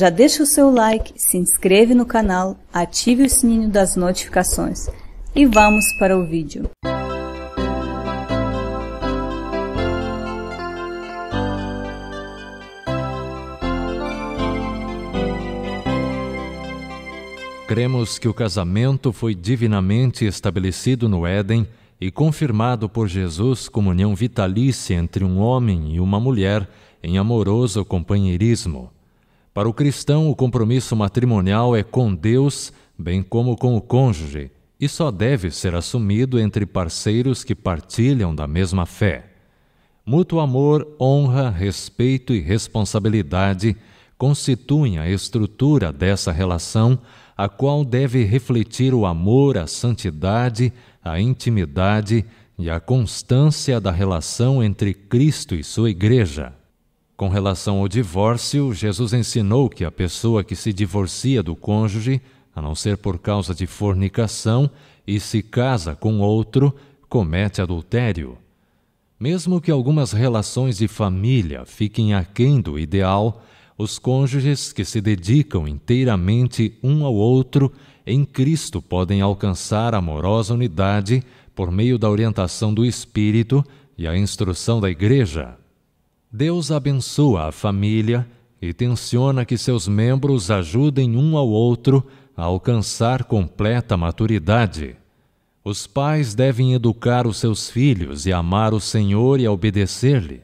Já deixa o seu like, se inscreve no canal, ative o sininho das notificações e vamos para o vídeo. Cremos que o casamento foi divinamente estabelecido no Éden e confirmado por Jesus como união vitalícia entre um homem e uma mulher em amoroso companheirismo. Para o cristão, o compromisso matrimonial é com Deus, bem como com o cônjuge, e só deve ser assumido entre parceiros que partilham da mesma fé. Mútuo amor, honra, respeito e responsabilidade constituem a estrutura dessa relação, a qual deve refletir o amor, a santidade, a intimidade e a constância da relação entre Cristo e sua Igreja. Com relação ao divórcio, Jesus ensinou que a pessoa que se divorcia do cônjuge, a não ser por causa de fornicação, e se casa com outro, comete adultério. Mesmo que algumas relações de família fiquem aquém do ideal, os cônjuges que se dedicam inteiramente um ao outro em Cristo podem alcançar amorosa unidade por meio da orientação do Espírito e a instrução da Igreja. Deus abençoa a família e tensiona que seus membros ajudem um ao outro a alcançar completa maturidade. Os pais devem educar os seus filhos e amar o Senhor e obedecer-lhe.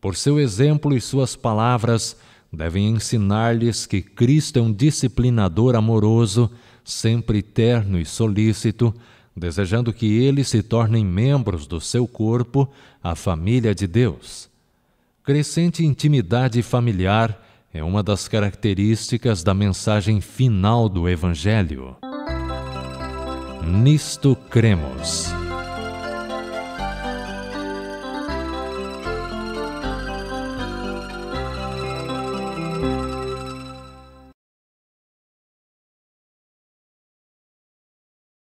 Por seu exemplo e suas palavras, devem ensinar-lhes que Cristo é um disciplinador amoroso, sempre terno e solícito, desejando que eles se tornem membros do seu corpo, a família de Deus. Crescente intimidade familiar é uma das características da mensagem final do Evangelho. Nisto cremos.